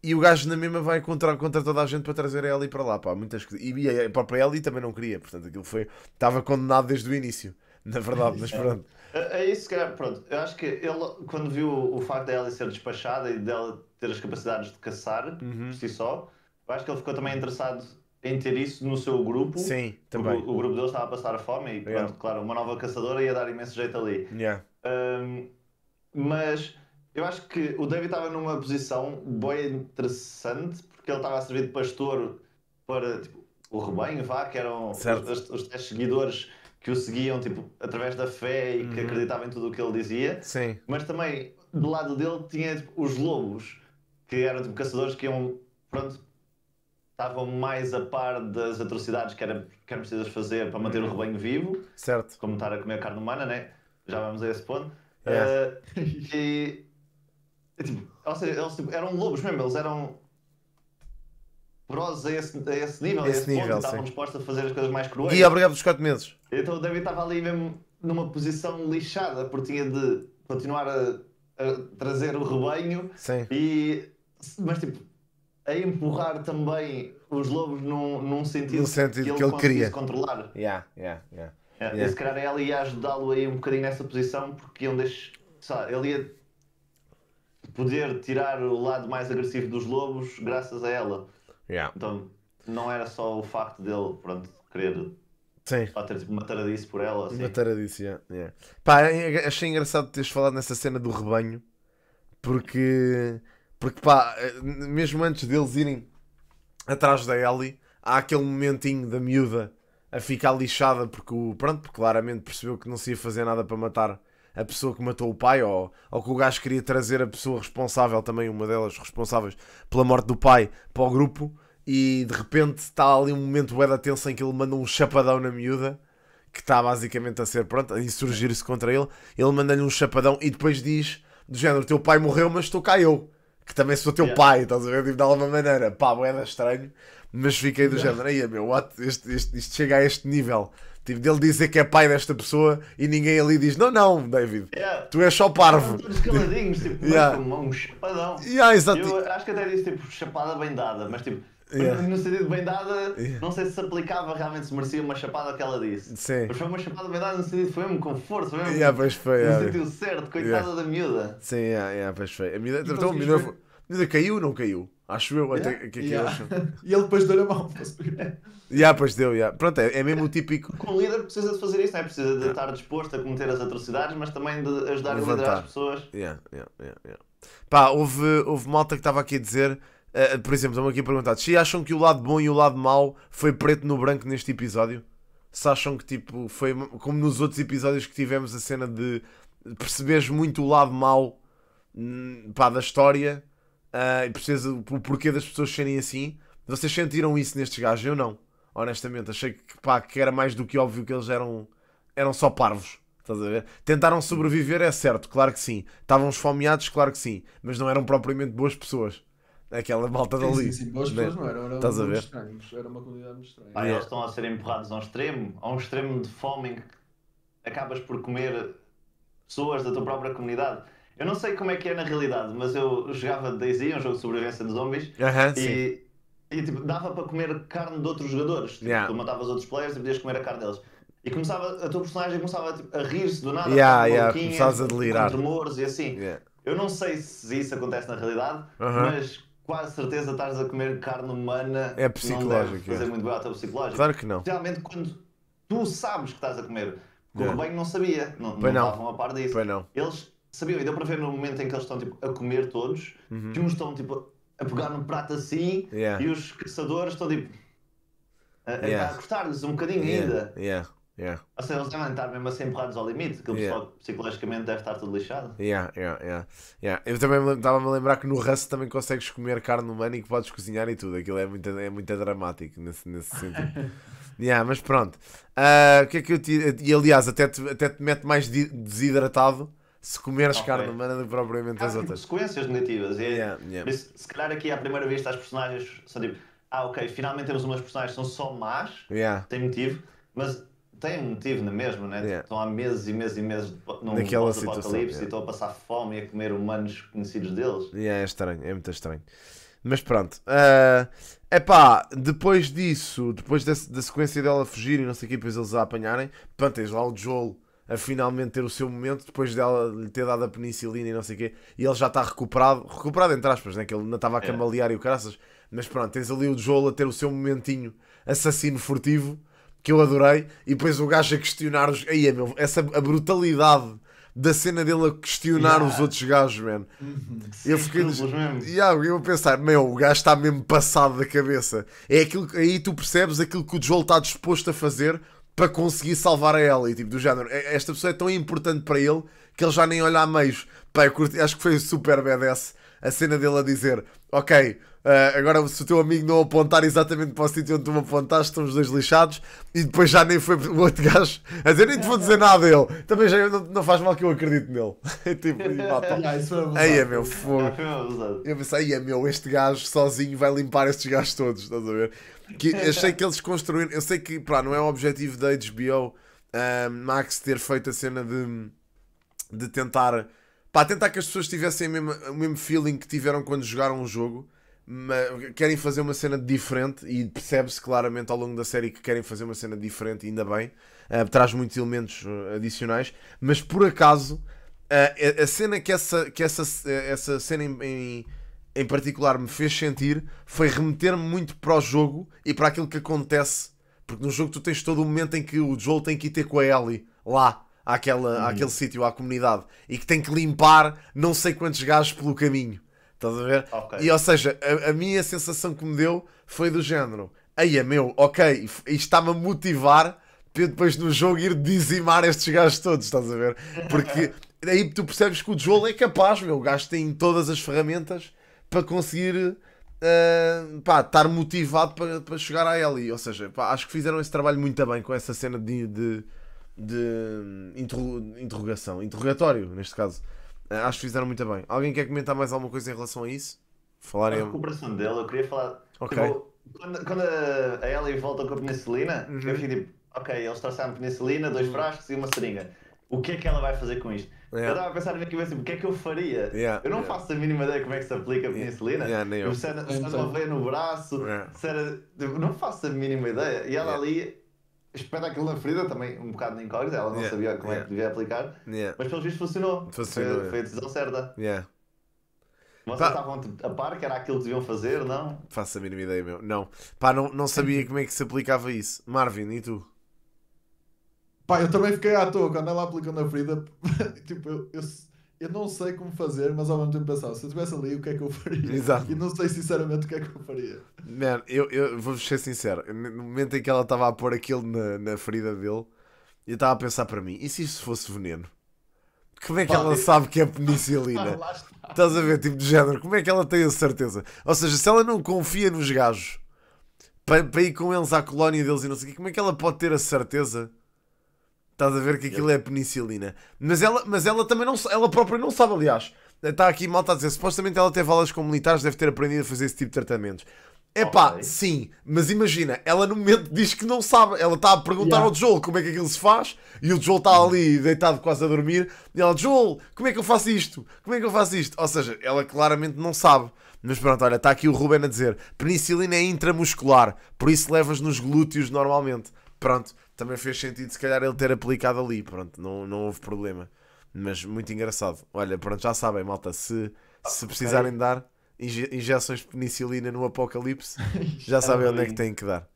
Speaker 1: e o gajo na mesma vai contra, contra toda a gente para trazer a Ellie para lá, pá. Muitas, e a própria Ellie também não queria, portanto aquilo foi. Estava condenado desde o início, na verdade, mas pronto.
Speaker 3: É, é isso isso, cara, pronto. Eu acho que ele, quando viu o, facto da Ellie ser despachada e dela ter as capacidades de caçar uhum. por si só, eu acho que ele ficou também interessado em ter isso no seu grupo. Sim, também. O, o grupo deles estava a passar a fome e, pronto, yeah. claro, uma nova caçadora ia dar imenso jeito ali. Yeah. Um, mas eu acho que o David estava numa posição bem interessante, porque ele estava a servir de pastor para tipo, o rebanho, vá, que eram certo. os, os, os seguidores que o seguiam tipo, através da fé e uhum. que acreditavam em tudo o que ele dizia. Sim. Mas também, do lado dele, tinha tipo, os lobos, que eram tipo, caçadores que iam, pronto, estavam mais a par das atrocidades que eram, que precisas fazer para manter o uhum. rebanho vivo. Certo. Como estar a comer carne humana, né? Já vamos a esse ponto. É. Uh, e é tipo, ou seja, eles tipo, eram lobos mesmo, eles eram feroz a esse, a esse nível, a esse, nível, ponto, estavam dispostos a fazer as coisas mais cruéis. E obrigado
Speaker 1: pelos 4 meses.
Speaker 3: Então o David estava ali mesmo numa posição lixada, porque tinha de continuar a, a trazer o rebanho, Sim. E, mas tipo, a empurrar também os lobos num, num sentido, no sentido que ele, que ele queria controlar. Yeah, yeah, yeah. É, yeah. E se calhar ela ia ajudá-lo aí um bocadinho nessa posição, porque iam deixar, ele ia poder tirar o lado mais agressivo dos lobos graças a ela. Yeah. Então, não era só o facto dele, pronto, querer Sim. Ou ter tipo por ela. Assim. Mataradice, yeah, yeah.
Speaker 1: Pá, é, achei engraçado teres falado nessa cena do rebanho. Porque, porque pá, eh, mesmo antes deles irem atrás da Ellie, há aquele momentinho da miúda a ficar lixada porque o, pronto, porque claramente percebeu que não se ia fazer nada para matar a pessoa que matou o pai, ou, ou que o gajo queria trazer a pessoa responsável, também uma delas responsáveis pela morte do pai, para o grupo, e de repente está ali um momento bué da tensa em que ele manda um chapadão na miúda, que está basicamente a ser, pronto, a insurgir-se contra ele, ele manda-lhe um chapadão e depois diz, do género, teu pai morreu, mas estou cá eu, que também sou teu yeah. pai, estás a ver, tipo, de alguma maneira, pá, bué estranho, mas fiquei do yeah. género, aí meu, what? Este, este, isto chega a este nível Tipo, dele dizer que é pai desta pessoa e ninguém ali diz: Não, não, David, yeah. tu és só parvo. Todos caladinhos, tipo, yeah. um
Speaker 3: chapadão. Yeah, eu acho que até disse tipo chapada bem dada, mas tipo, yeah. no sentido bem dada, yeah. não sei se se aplicava realmente, se merecia uma chapada que ela disse. Sim. Mas foi uma chapada bem dada no sentido, foi mesmo com força,
Speaker 1: mesmo. Yeah, pois foi, no yeah. sentido certo, coitada da miúda. Sim, yeah, yeah, pois foi. A miúda, então, a miúda, a miúda caiu ou não caiu? Acho eu yeah, até que, que yeah. acham.
Speaker 2: e ele depois deu-lhe a mão Já,
Speaker 1: Yeah, pois deu, yeah. Pronto, é, é mesmo o típico.
Speaker 3: como líder precisa de fazer isso, não é? Precisa de estar disposto a cometer as atrocidades, mas também de ajudar Levantar. a liderar as pessoas. Yeah, yeah, yeah, yeah.
Speaker 1: Pá, houve, houve malta que estava aqui a dizer. Uh, por exemplo, estão aqui a perguntar se acham que o lado bom e o lado mau foi preto no branco neste episódio? Se acham que tipo foi como nos outros episódios que tivemos a cena de perceberes muito o lado mau hum, pá, da história Uh, ah, precisa o porquê das pessoas serem assim. Vocês sentiram isso nestes gajos? Eu não. Honestamente, achei que, pá, que era mais do que óbvio que eles eram, eram só parvos. Estás a ver? Tentaram sobreviver, é certo, claro que sim. Estavam esfomeados, claro que sim. Mas não eram propriamente boas pessoas. Aquela malta dali. Sim, sim, boas pessoas não eram. Era Estás a ver?
Speaker 2: Estranhos. Era uma comunidade
Speaker 3: estranha. Ah, eles estão a ser empurrados a um extremo, a um extremo de fome em que acabas por comer pessoas da tua própria comunidade. Eu não sei como é que é na realidade, mas eu jogava Daisy, um jogo de sobrevivência de zombies, uhum, e, e tipo, dava para comer carne de outros jogadores. Tipo, yeah. Tu matavas outros players e tipo, podias comer a carne deles. E começava, a tua personagem começava tipo, a rir-se do nada, yeah, yeah. começavas a delirar. com tremores e assim. Yeah. Eu não sei se isso acontece na realidade, mas quase certeza estás a comer carne humana. É psicológico. fazer é. muito bem ao teu psicológico. Claro que não. Realmente quando tu sabes que estás a comer. O yeah. rebanho não sabia, não, não, não estavam a par disso. não. Eles sabiam, e deu para ver no momento em que eles estão tipo, a comer todos, uhum. que uns estão tipo, a pegar no prato assim yeah. e os caçadores estão tipo a, yeah. a cortar-lhes um bocadinho ainda. Yeah. Yeah. Ou seja, eles devem estar mesmo assim empurrados ao limite, que o yeah. pessoal psicologicamente deve estar tudo lixado.
Speaker 1: Yeah, yeah, yeah. yeah. Eu também estava-me a lembrar que no Rust também consegues comer carne humana e que podes cozinhar e tudo. Aquilo é muito, é muito dramático nesse, nesse sentido. yeah, mas pronto. Uh, o que é que eu te... E aliás, até te, até te mete mais desidratado se comeres okay. carne humana do é propriamente as tipo, outras. consequências
Speaker 3: negativas. E, é- yeah, yeah. Isso, se calhar aqui à primeira vista as personagens são tipo, ah ok, finalmente temos umas personagens que são só más, yeah. tem motivo, mas tem motivo na mesma, né? Yeah. Estão há meses e meses e meses num Naquela situação, apocalipse yeah. e estão a passar fome e a comer humanos conhecidos deles.
Speaker 1: Yeah, é estranho, é muito estranho. Mas pronto. é uh, depois disso, depois da sequência dela fugir e não sei o que, depois eles a apanharem, pronto, tens lá o Joel a finalmente ter o seu momento depois dela lhe ter dado a penicilina e não sei o quê, e ele já está recuperado, recuperado entre aspas, né? que ele não estava a é. camalear e o caraças, mas pronto, tens ali o Joel a ter o seu momentinho assassino furtivo, que eu adorei, e depois o gajo a questionar os. Aí, é meu, essa a brutalidade da cena dele a questionar yeah. os outros gajos, man. Uhum. eu fiquei. Yeah, eu a pensar, meu, o gajo está mesmo passado da cabeça. É aquilo aí tu percebes aquilo que o Joel está disposto a fazer para conseguir salvar a ela. E tipo, do género, esta pessoa é tão importante para ele que ele já nem olha a meios. Pá, eu curti, acho que foi super BDS a cena dele a dizer: Ok, uh, agora se o teu amigo não apontar exatamente para o sítio onde tu me apontaste, estão os dois lixados. E depois já nem foi o outro gajo a dizer: Nem te vou dizer nada. Ele também já não, não faz mal que eu acredito nele. É tipo, e matam. Ah, aí é meu fogo. Ah, eu pensei: Aí é meu, este gajo sozinho vai limpar estes gajos todos. Estás a ver? Que eu sei que eles construíram. Eu sei que pá, não é um objetivo da HBO uh, Max ter feito a cena de, de tentar. Pá, tentar que as pessoas tivessem o mesmo, o mesmo feeling que tiveram quando jogaram o jogo. Mas querem fazer uma cena diferente e percebe-se claramente ao longo da série que querem fazer uma cena diferente, ainda bem. Uh, traz muitos elementos ah, adicionais, mas por acaso uh, a, a, cena que essa, que essa, ah, essa cena em, em em particular me fez sentir foi remeter-me muito para o jogo e para aquilo que acontece. Porque no jogo tu tens todo o momento em que o Joel tem que ir ter com a Ellie lá, àquela, uhum. àquele sítio, à comunidade, e que tem que limpar não sei quantos gajos pelo caminho. Estás a ver? Okay. E ou seja, a, a, minha sensação que me deu foi do género: aí é meu, ok, isto está-me a motivar para eu depois no jogo ir dizimar estes gajos todos, estás a ver? Porque aí tu percebes que o Joel é capaz, meu, o gajo tem todas as ferramentas para conseguir uh, pá, estar motivado para, para chegar a Ellie. Ou seja, pá, acho que fizeram esse trabalho muito bem com essa cena de, de, de interro interrogação, interrogatório neste caso. Uh, acho que fizeram muito bem. Alguém quer comentar mais alguma coisa em relação a isso? Falar A recuperação dela, eu queria falar. Okay.
Speaker 3: Tipo, quando, quando, a Ellie volta com a penicilina, uhum. eu fiquei tipo, ok, eles trouxeram penicilina, dois uhum. frascos e uma seringa. O que é que ela vai fazer com isto? Yeah. É. Eu estava a pensar aqui mesmo, tipo assim, o que é que eu faria? Yeah. Eu não yeah. faço a mínima ideia como é que se aplica a penicilina. Yeah. Yeah, tipo, Se era, se era uma então. veia no braço, se era, tipo, não faço a mínima ideia. E ela ali espera aquilo na ferida, também um bocado de incógnita, ela não sabia como é que devia aplicar, mas pelo visto funcionou. funcionou foi, foi a decisão certa. Vocês Pá. estavam a par que era aquilo que deviam fazer, não?
Speaker 1: Faço a mínima ideia, meu. Não. Pá, não, não sabia como é que se aplicava isso. Marvin, e tu?
Speaker 2: Pá, eu também fiquei à toa quando ela aplicou na ferida. tipo, eu, eu, eu, não sei como fazer, mas ao mesmo tempo pensava, se eu estivesse ali, o que é que eu faria? Exato. E não sei sinceramente o que é que eu faria.
Speaker 1: Mano, eu, eu vou ser sincero, no momento em que ela estava a pôr aquilo na, na ferida dele, eu estava a pensar para mim, e se isso fosse veneno? Como é que Pá, ela eu... É- sabe que é penicilina? Ah, Estás a ver, tipo de género, como é que ela tem a certeza? Ou seja, se ela não confia nos gajos para, para ir com eles à colónia deles e não sei o quê, como é que ela pode ter a certeza? Estás a ver que aquilo é penicilina. Mas ela, mas ela também não ela própria não sabe, aliás. Está aqui mal a dizer, supostamente ela teve aulas com militares, deve ter aprendido a fazer esse tipo de tratamentos. É pá, okay. sim, mas imagina, ela no momento diz que não sabe, ela está a perguntar yeah. ao Joel como é que aquilo se faz, e o Joel está uhum. ali deitado quase a dormir, e ela, Joel, como é que eu faço isto? Como é que eu faço isto? Ou seja, ela claramente não sabe. Mas pronto, olha, está aqui o Ruben a dizer, penicilina é intramuscular, por isso levas nos glúteos normalmente. Pronto, também fez sentido se calhar ele ter aplicado ali, pronto, não, não houve problema. Mas muito engraçado. Olha, pronto, já sabem, malta, se, se precisarem okay. dar inje injeções de penicilina no apocalipse, já sabem onde é que têm que dar.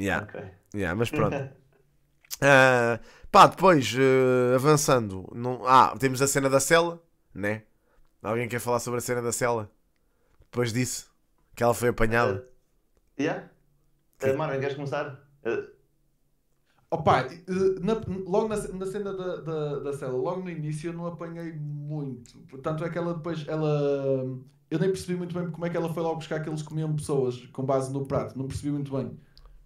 Speaker 1: Yeah. Okay. Yeah, mas pronto. uh, pá, depois, uh, avançando. Não... Ah, temos a cena da cela, né? Alguém quer falar sobre a cena da cela? Depois disso, que ela foi apanhada.
Speaker 2: Uh, yeah. Que... Uh, Marvin, queres começar? Uh... Opa, eh, na, logo na, na cena da, da, da cela, logo no início eu não apanhei muito. Portanto é que ela depois, ela... Eu nem percebi muito bem como é que ela foi logo buscar que comiam pessoas com base no prato. Não percebi muito bem.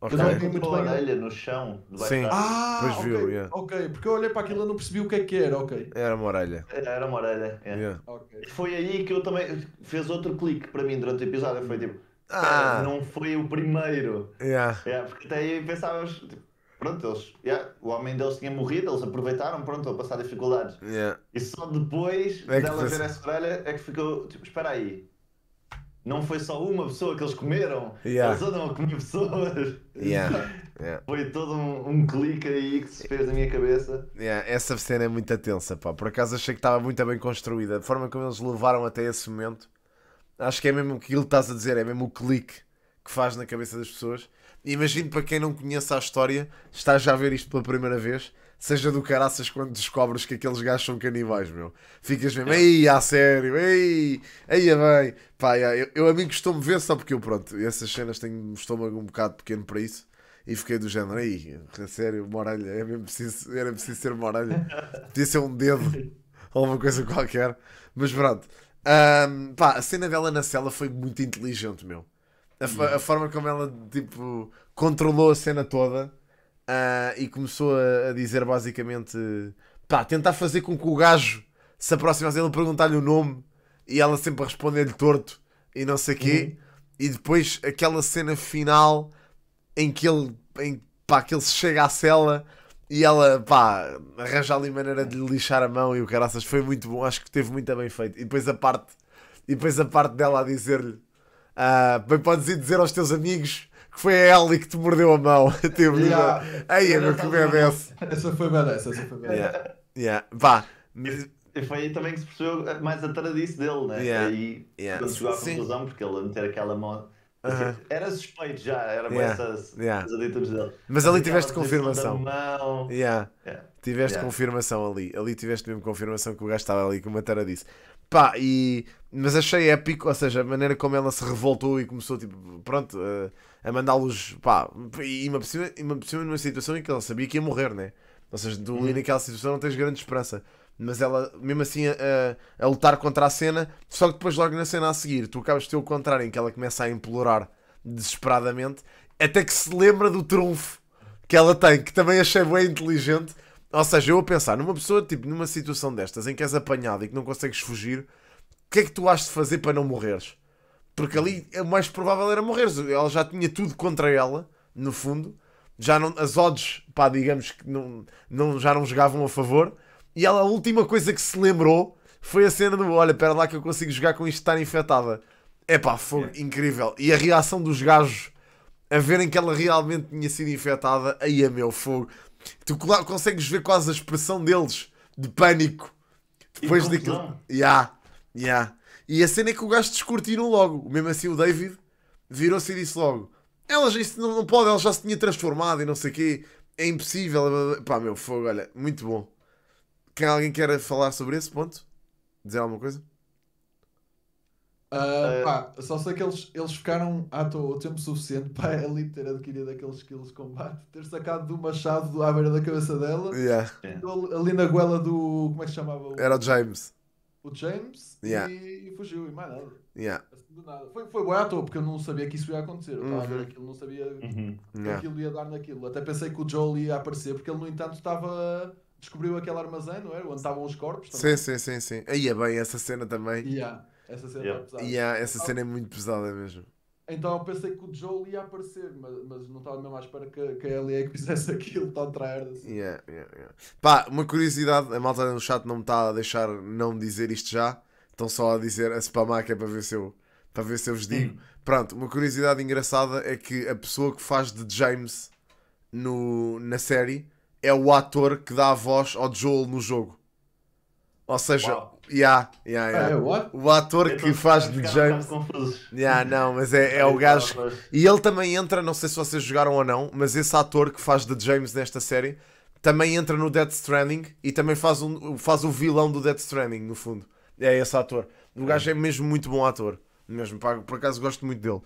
Speaker 2: Okay. Mas eu muito tipo bem. orelha
Speaker 3: no chão. Sim, ah, pois okay, viu, yeah. ok. Porque
Speaker 2: eu olhei para aquilo e não percebi o que é que
Speaker 3: era, ok.
Speaker 1: Era uma orelha.
Speaker 3: Era uma orelha, yeah. É. Yeah. Okay. Foi aí que eu também... Fez outro clique para mim durante o episódio. Foi tipo... Ah. Não foi o primeiro. Yeah. Yeah, porque até aí pensávamos... Tipo, pronto, eles, yeah, o homem deles tinha morrido, eles aproveitaram, pronto, a passar dificuldades. Yeah. E só depois é dela ver assim. essa orelha é que ficou, tipo, espera aí, não foi só uma pessoa que eles comeram, yeah. eles andam a comer pessoas. Yeah. Yeah. Foi todo um, um, clique aí que se fez na minha cabeça.
Speaker 1: Essa cena é muito tensa, pá. Por acaso achei que estava muito bem construída. A forma como eles levaram até esse momento, acho que é mesmo aquilo que estás a dizer, é mesmo o clique que faz na cabeça das pessoas imagino para quem não conhece a história, está já a ver isto pela primeira vez, seja do caraças quando descobres que aqueles gajos são canibais, meu. Ficas mesmo, ei, a sério, ei, ei, bem. Pá, yeah, eu, eu a mim costumo ver só porque eu, pronto, essas cenas tenho um estômago um bocado pequeno para isso. E fiquei do género, aí, a sério, uma orelha, é mesmo preciso, era preciso ser uma orelha, podia ser um dedo ou uma coisa qualquer, mas pronto. Um, pá, a cena dela na cela foi muito inteligente, meu. A, a forma como ela, tipo, controlou a cena toda uh, e começou a, a, dizer basicamente: pá, tentar fazer com que o gajo se aproximasse dele, perguntar-lhe o nome e ela sempre a responder-lhe torto e não sei o quê. Uhum. E depois aquela cena final em que ele, em, pá, que ele se chega à cela e ela, pá, arranja ali maneira de lhe lixar a mão e o caraças foi muito bom, acho que teve muito bem feito. E depois a parte, e depois a parte dela a dizer-lhe ah, bem podes ir dizer aos teus amigos que foi a Ellie que te mordeu a mão. tipo,
Speaker 2: yeah. Ai, é meu que merda é essa. Essa foi merece, essa foi merece. Yeah.
Speaker 3: yeah. Vá. E foi aí também que se percebeu mais a taradice dele, né? Yeah. Aí yeah. chegou à conclusão, porque ele meter aquela mão tipo, Era suspeito já, era yeah. essas yeah. dele. Mas ali tiveste confirmação. Yeah. Yeah. Tiveste
Speaker 1: confirmação ali. Ali tiveste mesmo confirmação que o gajo estava ali com uma taradice. Pá, e mas achei épico, ou seja, a maneira como ela se revoltou e começou, tipo, pronto, a, eh, a mandá-los, pá, e uma pessoa, numa situação em que ela sabia que ia morrer, né? Ou seja, tu ali uhum. naquela situação não tens grande esperança. Mas ela, mesmo assim, a, eh, a, lutar contra a cena, só que depois, logo na cena a seguir, tu acabas de ter o contrário, em que ela começa a implorar desesperadamente, até que se lembra do trunfo que ela tem, que também achei bem inteligente. Ou seja, eu a pensar numa pessoa, tipo, numa situação destas, em que és apanhado e que não consegues fugir o que é que tu has de fazer para não morreres? Porque ali o mais provável era morreres. Ela já tinha tudo contra ela, no fundo. Já não, as odds, pá, digamos que não, não, já não jogavam a favor. E ela, a última coisa que se lembrou foi a cena do: olha, pera lá que eu consigo jogar com isto estar infectada. É pá, foi incrível. E a reação dos gajos a verem que ela realmente tinha sido infectada, aí é meu fogo. Tu consegues ver quase a expressão deles de pânico.
Speaker 2: Depois de daquilo.
Speaker 1: Yeah. Yeah. E a cena é que o gajo descortinou logo. Mesmo assim, o David virou-se e disse logo: Ela já, isso não, não pode, ela já se tinha transformado e não sei o quê. É impossível. Pá, meu fogo, olha, muito bom. Quem alguém quer falar sobre esse ponto? Dizer alguma coisa?
Speaker 2: Uh, pá, só sei que eles, eles ficaram à toa o tempo suficiente para a Elite ter adquirido aqueles skills de combate, ter sacado do machado à beira da cabeça dela, yeah. É. Então, ali na goela do. Como é que se chamava? Era o James o James yeah. e, fugiu, e mais nada. Yeah. Assim, nada. Foi, foi boa à toa, porque eu não sabia que isso ia acontecer. Eu estava uhum. a ver uhum. aquilo, não sabia uhum. que yeah. aquilo ia dar naquilo. Até pensei que o Joel ia aparecer, porque ele, no entanto, estava. Descobriu aquele armazém, não era? Onde estavam os corpos. Também. Sim, sim,
Speaker 1: sim. sim. Aí é bem, essa cena também. Yeah. Essa cena, é yeah. É, pesada. Yeah, essa cena é muito pesada mesmo.
Speaker 2: Então eu pensei que o Joel ia aparecer, mas, mas não estava mesmo à espera que, que a que fizesse aquilo tão tarde. Assim. Yeah, yeah, yeah.
Speaker 1: Pá, uma curiosidade, a malta no chat não me está a deixar não dizer isto já. Estão só a dizer a spamar que é para ver se eu, para ver se eu vos digo. Hum. Pronto, uma curiosidade engraçada é que a pessoa que faz de James no, na série é o ator que dá a voz ao Joel no jogo. Ou seja, Yeah, yeah, yeah. Ah, é o ator que então, faz de James. Yeah, não, mas é, é o tá, gajo. E ele também entra, não sei se vocês jogaram ou não, mas esse ator que faz de James nesta série também entra no Dead Stranding e também faz, um, faz o vilão do Dead Stranding, no fundo. É esse ator. O gajo é mesmo muito bom ator. Mesmo, pá, por acaso gosto muito dele.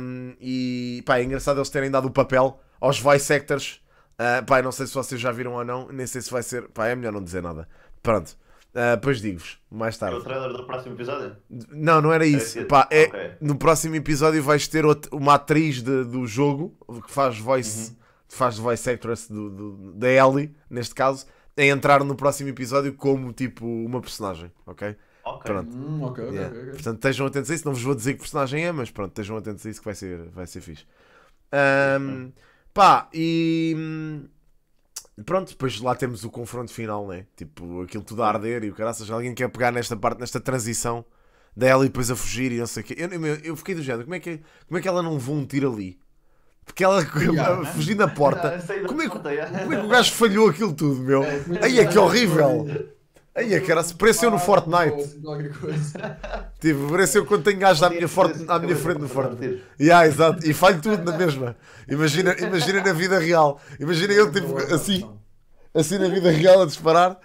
Speaker 1: Um, e pá, é engraçado eles terem dado o papel aos voice actors. Uh, pá, não sei se vocês já viram ou não, nem sei se vai ser. Pá, é melhor não dizer nada. Pronto. Uh, ah, depois digo-vos, mais tarde. É o
Speaker 3: trailer do próximo episódio? Não, não era é isso. É, Pá, é, okay. No
Speaker 1: próximo episódio vais ter uma atriz de, do jogo que faz voice, uhum. faz voice actress do, do, da Ellie, neste caso, a entrar no próximo episódio como tipo uma personagem, ok? Okay. Pronto. Hum, okay, yeah. okay, Portanto, estejam atentos a isso. Não vos vou dizer que personagem é, mas pronto, estejam atentos a isso que vai ser, vai ser fixe. Um, pá, e hum, Pronto, depois lá temos o confronto final, né? Tipo, aquilo tudo a arder e o caraças, alguém quer pegar nesta parte, nesta transição dela e depois a fugir e não sei o quê. Eu, eu fiquei do género, como é, que, como é que ela não levou um tiro ali? Porque ela yeah, né? fugindo da porta.
Speaker 3: como, é que, yeah. como é que o gajo
Speaker 1: falhou aquilo tudo, meu? É, Aí é que horrível! Aí a é cara, se pareceu no Fortnite. tipo, pareceu quando tenho gajo à minha, forte, à minha frente no Fortnite. Yeah, exato. E falho tudo na mesma. Imagina, imagina na vida real. Imagina eu tipo, assim, assim na vida real a disparar,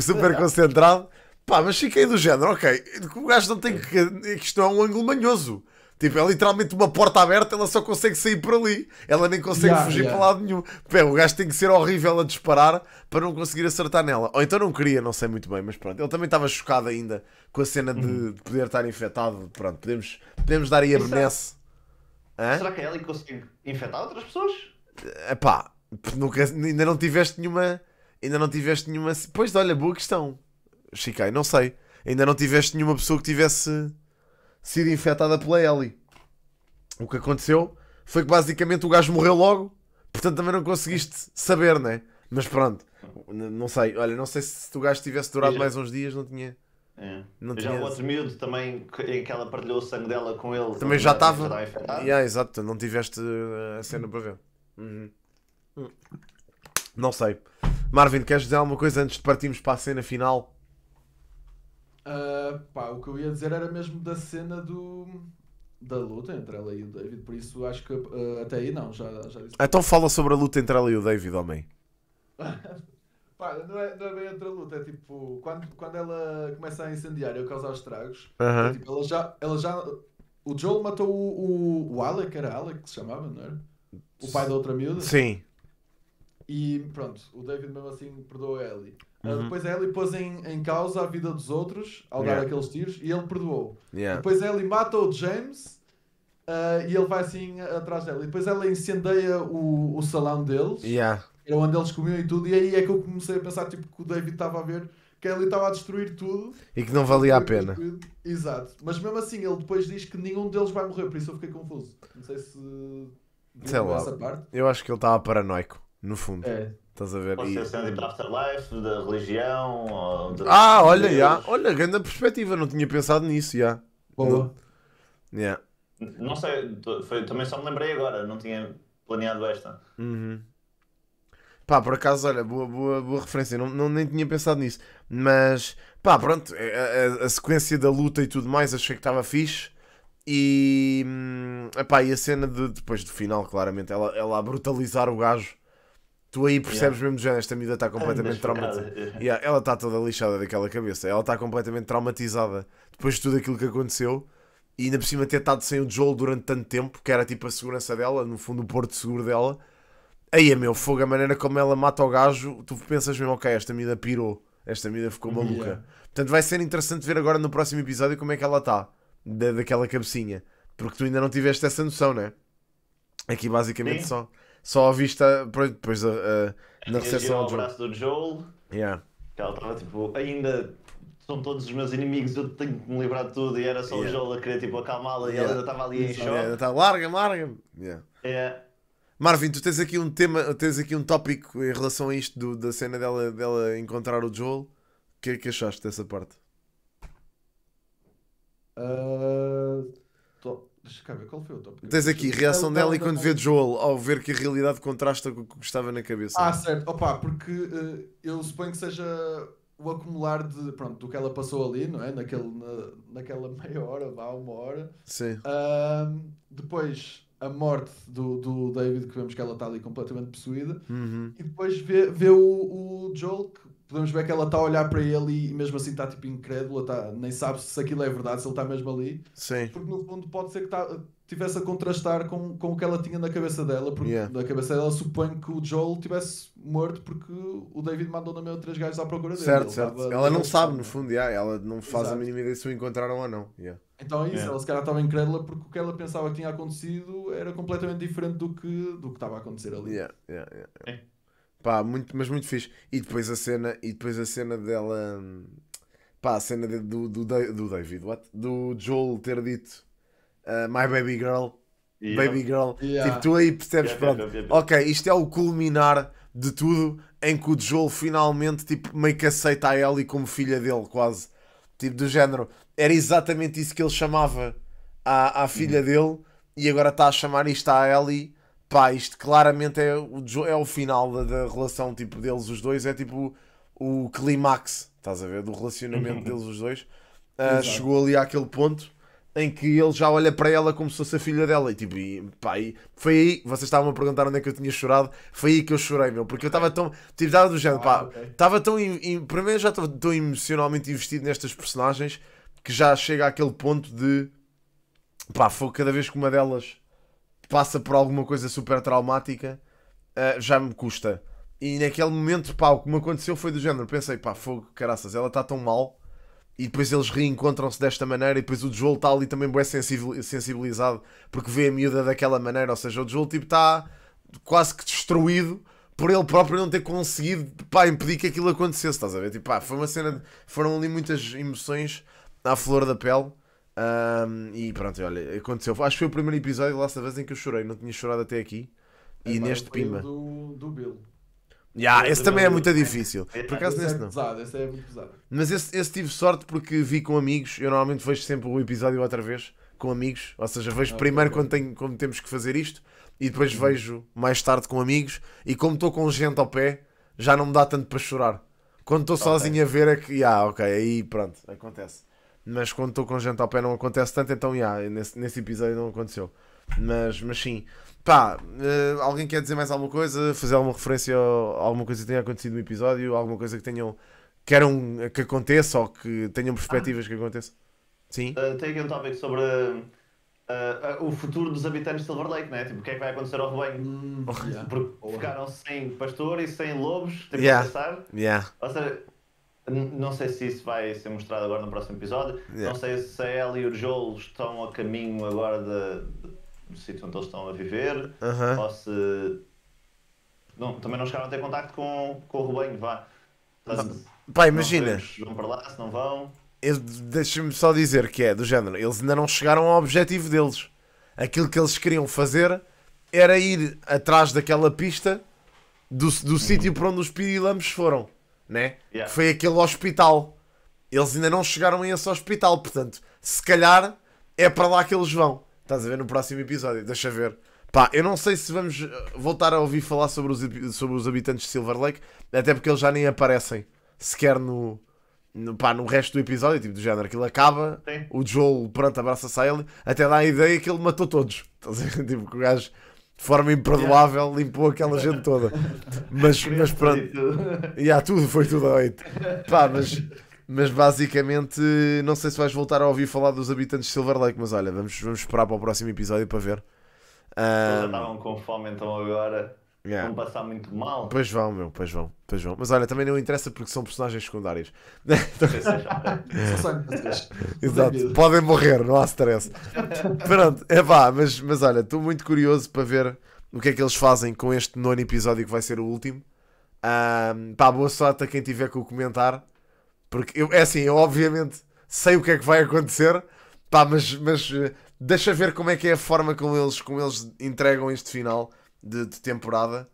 Speaker 1: super concentrado. Pá, mas fiquei do género, ok. O gajo não tem que. Isto não é um ângulo manhoso. Tipo, é literalmente uma porta aberta, ela só consegue sair por ali. Ela nem consegue yeah, fugir yeah. para lado nenhum. Pé, o gajo tem que ser horrível a disparar para não conseguir acertar nela. Ou então não queria, não sei muito bem, mas pronto. Ele também estava chocado ainda com a cena de, uhum. de poder estar infectado. Pronto, podemos, podemos dar aí a benesse. Será? será que
Speaker 3: é ela que conseguiu infectar outras pessoas?
Speaker 1: Epá, nunca, ainda não tiveste nenhuma. Ainda não tiveste nenhuma. Pois olha, boa questão. Chiquei, não sei. Ainda não tiveste nenhuma pessoa que tivesse sido infectada pela Ellie. O que aconteceu foi que basicamente o gajo morreu logo, portanto também não conseguiste saber, né? Mas pronto, não sei. Olha, não sei se o gajo tivesse durado já... mais uns dias, não tinha. É. Não já tinha... o outro miúdo
Speaker 3: também, em que ela partilhou o sangue dela com ele, também já estava. Yeah,
Speaker 1: exato, não tiveste eh, a cena para ver. Uhum. Não sei. Marvin, queres dizer alguma coisa antes de partirmos para a cena final?
Speaker 2: Uh, pá, o que eu ia dizer era mesmo da cena do da luta entre ela e o David, por isso acho que uh, até aí não, já, já disse. Então
Speaker 1: fala sobre a luta entre ela e o David, homem.
Speaker 2: Pá, não é, não é bem outra luta, é tipo, quando, quando ela começa a incendiar e a causar estragos, é, tipo, ela já, ela já. O Joel matou o, o, o Alec, era Alec que se chamava, não era? O pai da outra miúda? Sim. E pronto, o David mesmo assim perdoa a Ellie. Ah, uhum. Depois é Ellie pôs em, em causa a vida dos outros ao yeah. dar aqueles tiros e ele perdoou. Yeah. Depois Ellie mata o James uh, e ele vai assim atrás dela. E depois ela incendeia o, o salão deles, yeah. era onde eles comiam e tudo. E aí é que eu comecei a pensar tipo, que o David estava a ver que ele estava a destruir tudo
Speaker 1: e que não valia a pena.
Speaker 2: Destruído. Exato, mas mesmo assim ele depois diz que nenhum deles vai morrer, por isso eu fiquei confuso. Não sei se. Sei lá.
Speaker 1: Eu acho que ele estava paranoico, no fundo. É. Estás a ver? Pode ser cena
Speaker 2: de afterlife, da religião.
Speaker 3: De... Ah, olha, já.
Speaker 1: Olha, grande perspectiva, não tinha pensado nisso, já. Boa. Não... Yeah.
Speaker 3: não sei, foi, também só me lembrei agora, não tinha planeado esta.
Speaker 1: Uhum. Pá, por acaso, olha, boa, boa, boa referência, não, não, nem tinha pensado nisso. Mas, pá, pronto, a, é, a, é, é, a sequência da luta e tudo mais achei que estava fixe. E, hum, epá, e a cena de, depois do final, claramente, ela, ela a brutalizar o gajo Tu aí percebes yeah. mesmo, já esta miúda está completamente traumatizada. Yeah, ela está toda lixada daquela cabeça. Ela está completamente traumatizada depois de tudo aquilo que aconteceu. E ainda por cima ter estado sem o Joel durante tanto tempo, que era tipo a segurança dela, no fundo o porto seguro dela. Aí é meu fogo, a maneira como ela mata o gajo, tu pensas mesmo, ok, esta miúda pirou, esta miúda ficou maluca. Yeah. Portanto, vai ser interessante ver agora no próximo episódio como é que ela está, da, daquela cabecinha. Porque tu ainda não tiveste essa noção, né? Aqui basicamente Sim. só só a vista, depois a, a, na recepção ao Joel.
Speaker 3: do Joel. Yeah. Que ela estava tipo, ainda são todos os meus inimigos, eu tenho que me livrar de tudo. E era só yeah. o Joel a querer tipo, acalmá-la e ela ainda estava ali em choque. Yeah, tá, larga-me,
Speaker 1: larga-me. Yeah. yeah. Marvin, tu tens aqui um tema, tens aqui um tópico em relação a isto do, da cena dela, dela encontrar o Joel. O que é que achaste dessa parte?
Speaker 2: Uh... Deixa eu ver qual foi o tópico. Tens aqui, reação dela não, e quando não, tá vê não.
Speaker 1: Joel, ao ver que a realidade contrasta com o que estava na cabeça. Ah, certo.
Speaker 2: Opa, porque uh, eu suponho que seja o acumular de, pronto, do que ela passou ali, não é? Naquele, na, naquela meia hora, vá, uma hora. Sim. Uh, depois a morte do, do David, que vemos que ela está ali completamente possuída. Uhum. E depois vê, vê o, o Joel, que podemos ver que ela está a olhar para ele e mesmo assim está tipo incrédula, tá, nem sabe se aquilo é verdade, se ele está mesmo ali. Sim. Porque no fundo pode ser que tá, tivesse a contrastar com, com o que ela tinha na cabeça dela, porque yeah. na cabeça dela supõe que o Joel tivesse morto porque o David mandou na meia três gajos à procura dele. Certo, certo. Tava, ela não sabe, no né?
Speaker 1: fundo, yeah, ela não faz Exato. a mínima ideia se o encontraram ou não. Yeah. Então é isso, yeah. ela se
Speaker 2: calhar estava incrédula porque o que ela pensava que tinha acontecido era completamente diferente do que do que estava a acontecer ali. Yeah,
Speaker 1: yeah, yeah, yeah. É. Pá, muito, mas muito fixe. E depois a cena, e depois a cena dela. Hum, pá, a cena de, do, do, do David, what? Do Joel ter dito uh, My Baby Girl. Yeah. Baby Girl. Yeah. Tipo, tu aí percebes, yeah, pronto. Ok, isto é o culminar de tudo em que o Joel finalmente tipo, meio que aceita a Ellie como filha dele, quase. Tipo, do género. Era exatamente isso que ele chamava à, à filha uhum. dele e agora está a chamar isto à Ellie pá, isto claramente é o, é o final da, da relação tipo, deles os dois, é tipo o clímax, estás a ver, do relacionamento uhum. deles os dois. Uh, chegou ali àquele ponto em que ele já olha para ela como se fosse a filha dela e tipo, e, pá, e foi aí, vocês estavam a perguntar onde é que eu tinha chorado, foi aí que eu chorei, meu, porque eu estava tão, tipo, estava do género, ah, pá, estava tão, para mim já estava tão emocionalmente investido nestas personagens que já chega àquele ponto de, pá, foi cada vez que uma delas passa por alguma coisa super traumática, uh, já me custa. E naquele momento, pá, o que me aconteceu foi do género. Pensei, pá, fogo, caraças, ela está tão mal. E depois eles reencontram-se desta maneira. E depois o Joel está ali também bem sensibilizado porque vê a miúda daquela maneira. Ou seja, o Joel tipo está quase que destruído por ele próprio não ter conseguido pá, impedir que aquilo acontecesse. Estás a ver? Tipo, pá, foi uma cena. De... Foram ali muitas emoções à flor da pele. Um, e pronto, olha, aconteceu. Acho que foi o primeiro episódio lá esta vez em que eu chorei, não tinha chorado até aqui. É, e neste pima.
Speaker 2: Do, do Bill.
Speaker 1: Yeah, esse também é muito difícil. É, Por acaso esse é não. Pesado, esse é muito pesado. Mas esse, esse tive sorte porque vi com amigos. Eu normalmente vejo sempre o episódio outra vez com amigos. Ou seja, vejo ah, primeiro okay. quando, tenho, quando temos que fazer isto e depois uhum. vejo mais tarde com amigos. E como estou com gente ao pé, já não me dá tanto para chorar. Quando estou okay. sozinho a ver é que. Ah, yeah, ok, aí pronto, acontece. Mas quando estou com gente ao pé não acontece tanto, então, yeah, nesse, nesse episódio não aconteceu. Mas, mas sim. Pá, uh, alguém quer dizer mais alguma coisa? Fazer alguma referência a alguma coisa que tenha acontecido no episódio? Alguma coisa que tenham. Queiram que aconteça ou que tenham perspectivas ah. que aconteça?
Speaker 3: Sim? Uh, tem aqui um tópico sobre uh, o futuro dos habitantes de Silver Lake, né? Tipo, o que é que vai acontecer ao rebanho? Hum, tipo, yeah. Porque ficaram sem pastor e sem lobos, tem yeah. que pensar. Yeah. Ou seja, não sei se isso vai ser mostrado agora no próximo episódio. Yeah. Não sei se a Ellie e o Joel estão a caminho agora de, de, do sítio onde eles estão a viver. Uh -huh. Ou se. Não, também não chegaram a ter contacto com, com o rebanho, vá. Portanto, ah, Pá, imagina. Vão para lá, se não vão.
Speaker 1: Deixa-me só dizer que é do género. Eles ainda não chegaram ao objetivo deles. Aquilo que eles queriam fazer era ir atrás daquela pista do, do sítio para onde os pirilamos foram né? Yeah. Foi aquele hospital. Eles ainda não chegaram a esse hospital, portanto, se calhar é para lá que eles vão. Estás a ver no próximo episódio, deixa ver. Pá, eu não sei se vamos eh, voltar a ouvir falar sobre os, sobre os habitantes de Silver Lake, até porque eles já nem aparecem sequer no, no, pá, no resto do episódio, tipo do género. Aquilo acaba, Sim. o Joel, pronto, abraça-se a ele, até dá a ideia que ele matou todos. Estás a ver? Tipo, que o gajo de forma imperdoável yeah. limpou aquela gente toda. Mas, mas pronto. há tudo foi tudo a oito. Pá, mas, mas basicamente não sei se vais voltar a ouvir falar dos habitantes de Silver Lake, mas olha, vamos, vamos esperar para o próximo episódio para ver. Um... Já estavam
Speaker 3: com fome então agora. Yeah. Vão passar muito mal. Pois
Speaker 1: vão, meu, pois vão, pois vão. Mas olha, também não interessa porque são personagens secundários. É, Exato, podem morrer, não há stress. Pronto, é pá, mas, mas olha, estou muito curioso para ver o que é que eles fazem com este nono episódio que vai ser o último. Um, pá, boa sorte a quem tiver que o comentar. Porque eu, é assim, eu obviamente sei o que é que vai acontecer, pá, mas, mas eh, deixa ver como é que é a forma como eles, como eles entregam este final de, de temporada.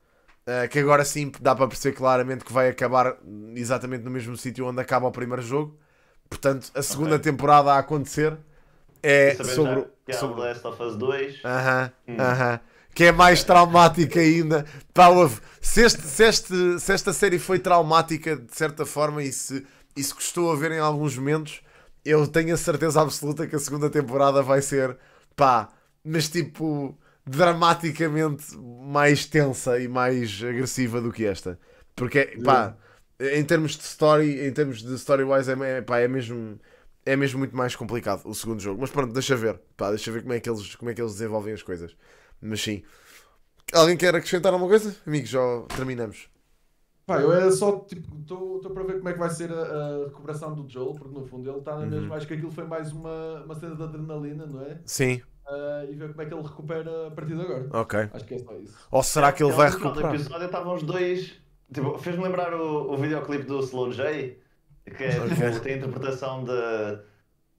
Speaker 1: Uh, que agora sim dá para perceber claramente que vai acabar exatamente no mesmo sítio onde acaba o primeiro jogo. Portanto, a segunda okay. temporada a acontecer é sobre. Já, que sobre... Last of Us 2. uh -huh, uh -huh. Que é mais traumática ainda. Pá, se, este, se, este, se esta série foi traumática de certa forma e se, e se custou a ver em alguns momentos, eu tenho a certeza absoluta que a segunda temporada vai ser pá, mas tipo dramaticamente mais tensa e mais agressiva do que esta. Porque, pá, em termos de story, em termos de story-wise, é, pá, é mesmo. É mesmo muito mais complicado o segundo jogo. Mas pronto, deixa ver. Pá, deixa ver como é, que eles, como é que eles desenvolvem as coisas. Mas sim. Alguém quer acrescentar alguma coisa? Amigos, já terminamos.
Speaker 2: Pá, eu é só tipo, estou para ver como é que vai ser a, a, recuperação do Joel, porque no fundo ele está na mesma. Uhum. Acho que aquilo foi mais uma, uma cena de adrenalina, não é? Sim. Uh, e ver como é que ele recupera a partir de agora. Ok. Acho que é só isso. Ou será é, que ele é, vai
Speaker 1: recuperar? No episódio
Speaker 3: estavam os dois. Tipo, Fez-me lembrar o, o videoclipe do Slow J, que é, tipo, okay. tipo, tem a interpretação de,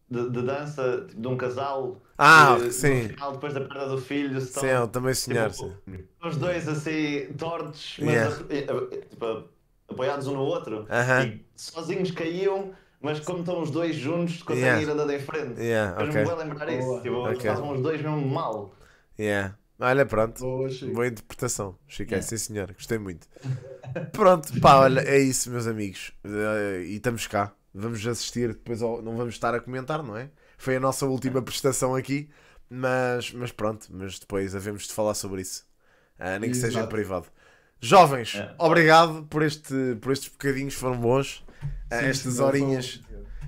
Speaker 3: de, de dança tipo, de um casal. Ah, sim. sim. Final, depois da perda do filho. É estão, sim, eu também sonhar. Tipo, sim. Os dois assim, tortos, mas yeah. tipo, apoiados um no outro. Uh -huh. E sozinhos caíam mas como estão os dois juntos, conseguem yeah. ir andando em frente. Yeah, mas okay. me vou lembrar Boa. isso. Tipo, okay. os dois mesmo mal.
Speaker 1: Yeah. Olha, pronto. Boa, Boa interpretação, Chico. Yeah. Sim, senhor. Gostei muito. pronto, pá, olha, é isso, meus amigos. Eh, e estamos cá. Vamos assistir depois. Ao... Não vamos estar a comentar, não é? Foi a nossa última é. prestação aqui. Mas, mas pronto, mas depois havemos de falar sobre isso. Ah, nem que Exato. seja em privado. Jovens, é. obrigado por, este, por estes bocadinhos, foram bons. Ah, Sim, estas horinhas.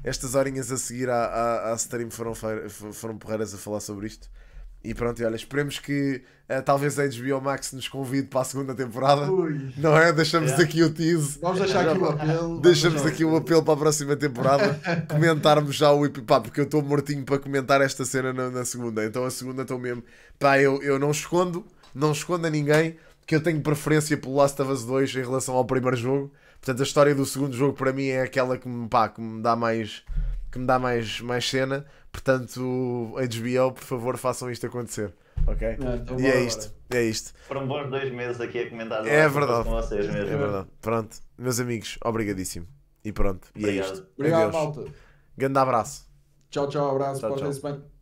Speaker 1: Estas horinhas a seguir à, à, à stream foram, foram porreiras a falar sobre isto. E pronto, olha, esperemos que uh, talvez a HBO Max nos convide para a segunda temporada. Ui. Não é? Deixamos yeah.
Speaker 2: aqui o tease. Vamos deixar aqui o apelo. Deixamos aqui
Speaker 1: o apelo para a próxima temporada. Comentarmos já o pá, porque eu estou mortinho para comentar esta cena na, na segunda. Então a segunda estou mesmo. Pá, eu, eu não escondo, não escondo a ninguém que eu tenho preferência pelo Last of Us 2 em relação ao primeiro jogo. Portanto, a história do segundo jogo para mim é aquela que me, pá, que me dá mais que me dá mais, mais cena. Portanto, HBO, por favor, façam isto acontecer. Ok? É, então e é isto. É isto.
Speaker 3: Foram bons dois meses aqui a comentar. É verdade. Com vocês mesmo. É verdade.
Speaker 1: Pronto. Meus amigos, obrigadíssimo. E pronto. E é isto. Obrigado, Adeus. malta. Grande abraço.
Speaker 2: Tchau, tchau. Abraço. Tchau, tchau.